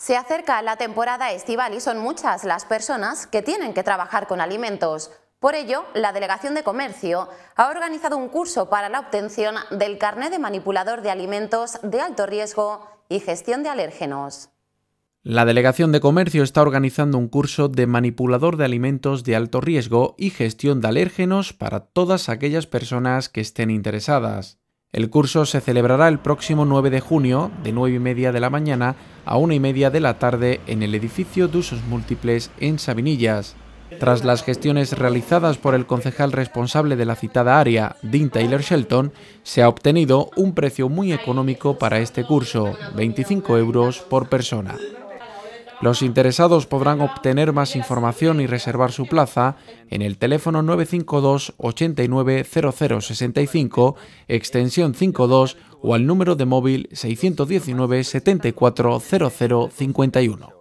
Se acerca la temporada estival y son muchas las personas que tienen que trabajar con alimentos. Por ello, la Delegación de Comercio ha organizado un curso para la obtención del carnet de manipulador de alimentos de alto riesgo y gestión de alérgenos. La Delegación de Comercio está organizando un curso de manipulador de alimentos de alto riesgo y gestión de alérgenos para todas aquellas personas que estén interesadas. El curso se celebrará el próximo 9 de junio, de 9 y media de la mañana a 1 y media de la tarde, en el edificio de usos múltiples en Sabinillas. Tras las gestiones realizadas por el concejal responsable de la citada área, Dean Taylor Shelton, se ha obtenido un precio muy económico para este curso, 25 euros por persona. Los interesados podrán obtener más información y reservar su plaza en el teléfono 952 89 0065, extensión 52 o al número de móvil 619 74 00